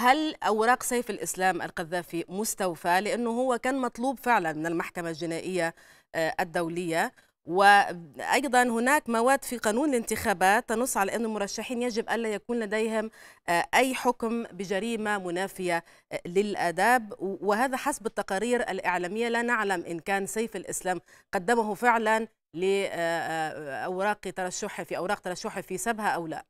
هل أوراق سيف الإسلام القذافي مستوفاة لأنه هو كان مطلوب فعلا من المحكمة الجنائية آه، الدولية وايضا هناك مواد في قانون الانتخابات تنص على ان المرشحين يجب الا يكون لديهم آه، اي حكم بجريمه منافيه آه، للاداب وهذا حسب التقارير الاعلاميه لا نعلم ان كان سيف الاسلام قدمه فعلا لاوراق ترشحه في اوراق ترشحه في سبها او لا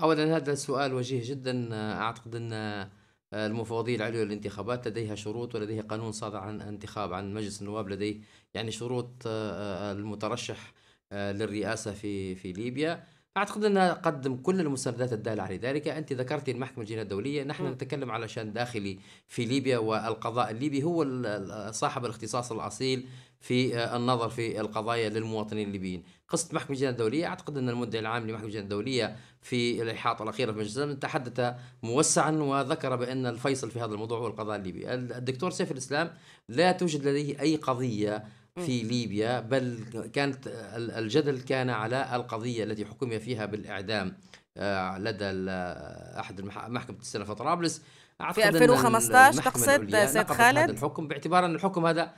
اولا هذا سؤال وجيه جدا اعتقد ان المفوضية العليا للانتخابات لديها شروط ولديها قانون صادر عن انتخاب عن مجلس النواب لديه يعني شروط آه، آه، المترشح آه، للرئاسة في في ليبيا أعتقد أنها قدم كل المستندات الدالة على ذلك أنت ذكرتي المحكمة الجنائية الدولية نحن م. نتكلم على شأن داخلي في ليبيا والقضاء الليبي هو صاحب الاختصاص الأصيل في آه، النظر في القضايا للمواطنين الليبيين قصة محكمة الجنائية الدولية أعتقد أن المدعي العام لمحكمة الجنائية الدولية في الإحاطة الأخيرة في مجلس الأمن تحدث موسعا وذكر بأن الفيصل في هذا الموضوع هو القضاء الليبي الدكتور سيف الإسلام لا توجد لديه أي قضية في ليبيا بل كانت الجدل كان على القضية التي حكم فيها بالإعدام آه، لدى أحد محكمة السنة في طرابلس في 2015 تقصد سيد خالد الحكم باعتبار أن الحكم هذا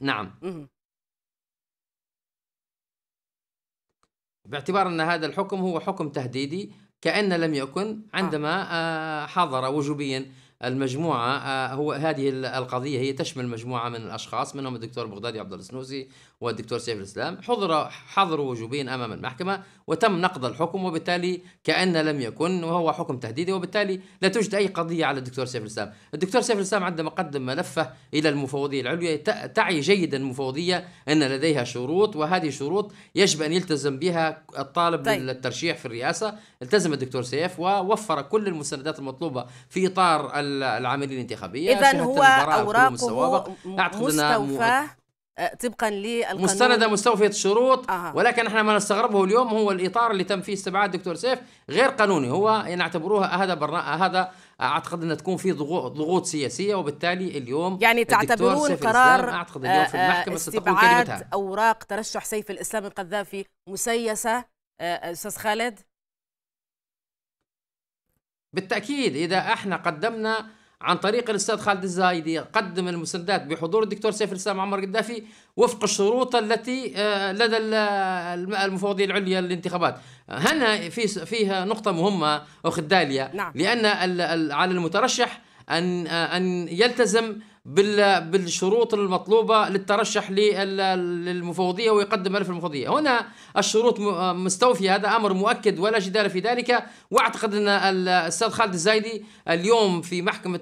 نعم باعتبار أن هذا الحكم هو حكم تهديدي كأن لم يكن آه. عندما آه، حضر وجوبيا المجموعة آه، هو هذه القضية هي تشمل مجموعة من الأشخاص منهم الدكتور بغدادي عبد السنوسي والدكتور سيف الإسلام حضر حضروا وجوبين أمام المحكمة وتم نقض الحكم وبالتالي كأن لم يكن وهو حكم تهديدي وبالتالي لا توجد أي قضية على الدكتور سيف الإسلام الدكتور سيف الإسلام عندما قدم ملفه إلى المفوضية العليا تعي جيدا المفوضية أن لديها شروط وهذه شروط يجب أن يلتزم بها الطالب طيب. للترشيح في الرئاسة التزم الدكتور سيف ووفر كل المستندات المطلوبة في إطار العمليه الانتخابيه اذا هو اوراقه مستوفاه طبقا للقانون مستنده مستوفيه الشروط آه. ولكن احنا ما نستغربه اليوم هو الاطار اللي تم فيه استبعاد دكتور سيف غير قانوني هو نعتبروها هذا هذا اعتقد انه تكون في ضغوط سياسيه وبالتالي اليوم يعني تعتبرون قرار اعتقد اليوم في آه، آه، المحكمه ستكون كلمتها اوراق ترشح سيف الاسلام القذافي مسيسه آه، استاذ خالد بالتاكيد اذا احنا قدمنا عن طريق الاستاذ خالد الزايدي قدم المسندات بحضور الدكتور سيف الاسلام عمر قدافي وفق الشروط التي آه، لدى المفوضيه العليا للانتخابات هنا في فيها نقطه مهمه اخت داليا نعم. لان على المترشح ان آه، ان يلتزم بالشروط المطلوبة للترشح للمفوضية ويقدم ملف المفوضية هنا الشروط مستوفية هذا أمر مؤكد ولا جدال في ذلك وأعتقد أن الأستاذ خالد الزايدي اليوم في محكمة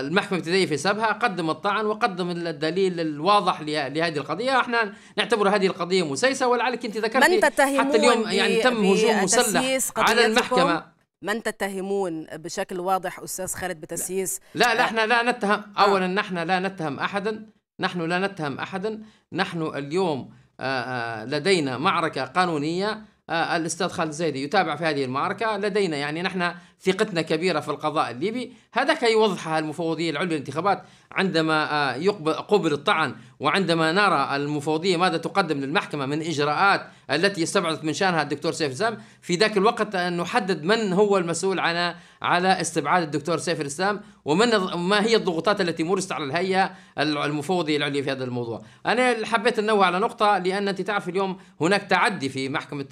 المحكمة الابتدائية في سبها قدم الطعن وقدم الدليل الواضح لهذه القضية احنا نعتبر هذه القضية مسيسة ولعلك أنت ذكرت حتى اليوم يعني تم هجوم مسلح على المحكمة من تتهمون بشكل واضح استاذ خالد بتسييس لا لا آه. احنا لا نتهم آه. اولا نحن لا نتهم احدا نحن لا نتهم احدا نحن اليوم آه، لدينا معركه قانونيه الاستاذ خالد زيدي يتابع في هذه المعركه لدينا يعني نحن ثقتنا كبيرة في القضاء الليبي هذا كي يوضحها المفوضية العليا للانتخابات عندما آه، قبل الطعن وعندما نرى المفوضية ماذا تقدم للمحكمة من إجراءات التي استبعدت من شأنها الدكتور سيف الإسلام في ذاك الوقت أن نحدد من هو المسؤول عن على استبعاد الدكتور سيف الإسلام ومن ما هي الضغوطات التي مورست على الهيئة المفوضية العليا في هذا الموضوع أنا حبيت أنوه على نقطة لأن أنت تعرف اليوم هناك تعدي في محكمة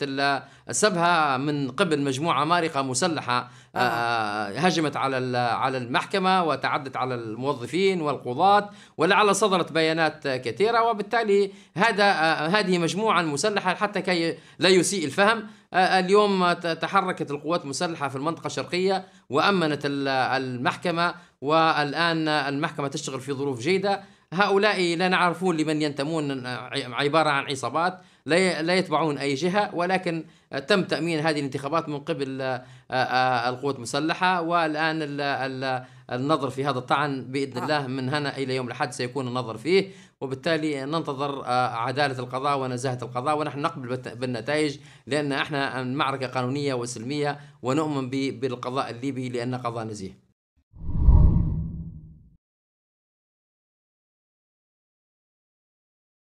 السبهة من قبل مجموعة مارقة مسلحة آه، آه، هجمت على على المحكمه وتعدت على الموظفين والقضاه ولعل صدرت بيانات كثيره وبالتالي هذا آه، هذه مجموعه مسلحه حتى كي لا يسيء الفهم اليوم تحركت القوات المسلحة في المنطقة الشرقية وأمنت المحكمة والآن المحكمة تشتغل في ظروف جيدة هؤلاء لا نعرفون لمن ينتمون عبارة عن عصابات لا لا يتبعون اي جهه ولكن تم تامين هذه الانتخابات من قبل آه، آه، القوات المسلحه والان النظر في هذا الطعن باذن الله من هنا الى يوم الاحد سيكون النظر فيه وبالتالي ننتظر آه، عداله القضاء ونزاهه القضاء ونحن نقبل بالنتائج لان احنا معركه قانونيه وسلميه ونؤمن بالقضاء الليبي لان قضاء نزيه